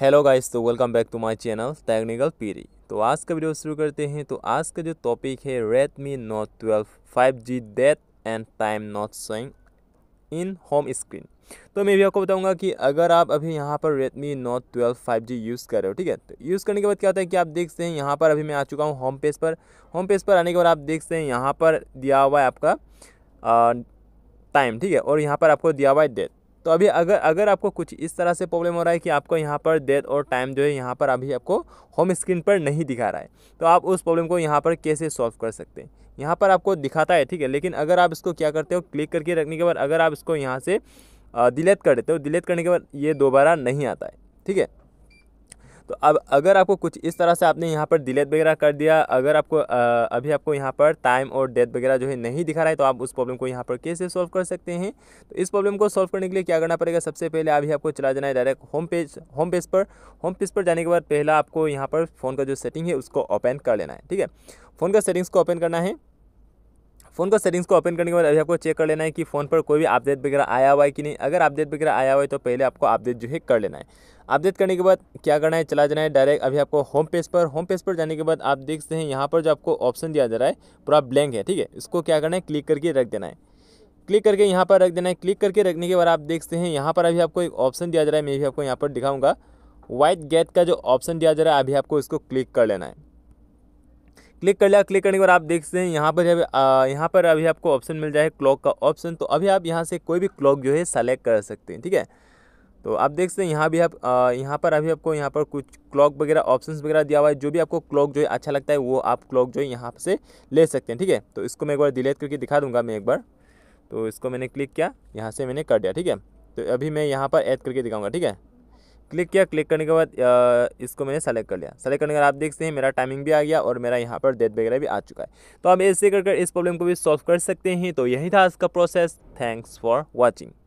hello guys तो welcome back to my channel technical पीरी तो आज का वीडियो शुरू करते हैं तो आज का जो टॉपिक है Redmi Note twelve five G date and time not showing in home screen तो मैं भी आपको बताऊंगा कि अगर आप अभी यहाँ पर Note twelve five G use कर रहे हो ठीक है तो यूज़ करने के बाद क्या होता है कि आप देखते हैं यहाँ पर अभी मैं आ चुका हूँ होम पेज पर होम पेज पर आने के बाद आप देखते हैं यहाँ पर दिया हुआ है आपका टाइम ठीक है और यहाँ पर आपको दिया हुआ है डेट तो अभी अगर अगर आपको कुछ इस तरह से प्रॉब्लम हो रहा है कि आपको यहाँ पर डेट और टाइम जो है यहाँ पर अभी आपको होम स्क्रीन पर नहीं दिखा रहा है तो आप उस प्रॉब्लम को यहाँ पर कैसे सॉल्व कर सकते हैं यहाँ पर आपको दिखाता है ठीक है लेकिन अगर आप इसको क्या करते हो क्लिक करके रखने के बाद अगर आप इसको यहाँ से डिलीट कर देते हो डिलीट करने के बाद ये दोबारा नहीं आता है ठीक है तो अब अगर आपको कुछ इस तरह से आपने यहाँ पर डिलेट वगैरह कर दिया अगर आपको आ, अभी आपको यहाँ पर टाइम और डेट वगैरह जो है नहीं दिखा रहा है तो आप उस प्रॉब्लम को यहाँ पर कैसे सॉल्व कर सकते हैं तो इस प्रॉब्लम को सॉल्व करने के लिए क्या करना पड़ेगा सबसे पहले अभी आपको चला जाना है direct home page home page पर होम पेज पर जाने के बाद पहला आपको यहाँ पर फ़ोन का जो सेटिंग है उसको ओपन कर लेना है ठीक है फ़ोन का सेटिंग्स को ओपन करना है फोन को सेटिंग्स को ओपन करने के बाद अभी आपको चेक कर लेना है कि फ़ोन पर कोई भी अपडेट वगैरह आया हुआ है कि नहीं अगर अपडेट वगैरह आया हुआ है तो पहले आपको अपडेट जो है कर लेना है अपडेट करने के बाद क्या करना है चला जाना है डायरेक्ट अभी आपको होम पेज पर होम पेज पर जाने के बाद आप देखते हैं यहाँ पर जो आपको ऑप्शन दिया जा रहा है पूरा ब्लैंक है ठीक है इसको क्या करना है क्लिक करके रख देना है क्लिक करके यहाँ पर रख देना है क्लिक करके रखने के बाद आप देखते हैं यहाँ पर अभी आपको एक ऑप्शन दिया जा रहा है मैं भी आपको यहाँ पर दिखाऊंगा वाइट गेट का जो ऑप्शन दिया जा रहा है अभी आपको इसको क्लिक कर लेना है क्लिक कर लिया क्लिक करने के बाद आप देख सकते हैं यहाँ पर जब यहाँ पर अभी आपको ऑप्शन मिल जाए क्लॉक का ऑप्शन तो अभी आप यहाँ से कोई भी क्लॉक जो है सेलेक्ट कर सकते हैं ठीक है तो आप देख सकते हैं यहाँ भी आप यहाँ पर अभी आपको यहाँ पर कुछ क्लॉक वगैरह ऑप्शंस वगैरह दिया हुआ है जो भी आपको क्लॉक जो है अच्छा लगता है वो आप क्लॉक जो है यहाँ से ले सकते हैं ठीक है तो इसको मैं एक बार डिलीट करके दिखा दूंगा मैं एक बार तो इसको मैंने क्लिक किया यहाँ से मैंने कर दिया ठीक है तो अभी मैं यहाँ पर ऐड करके दिखाऊँगा ठीक है क्लिक किया क्लिक करने के बाद इसको मैंने सेलेक्ट कर लिया सेलेक्ट करने के बाद आप देखते हैं मेरा टाइमिंग भी आ गया और मेरा यहाँ पर डेट वगैरह भी आ चुका है तो आप ऐसे कर इस प्रॉब्लम को भी सॉल्व कर सकते हैं तो यही था इसका प्रोसेस थैंक्स फॉर वॉचिंग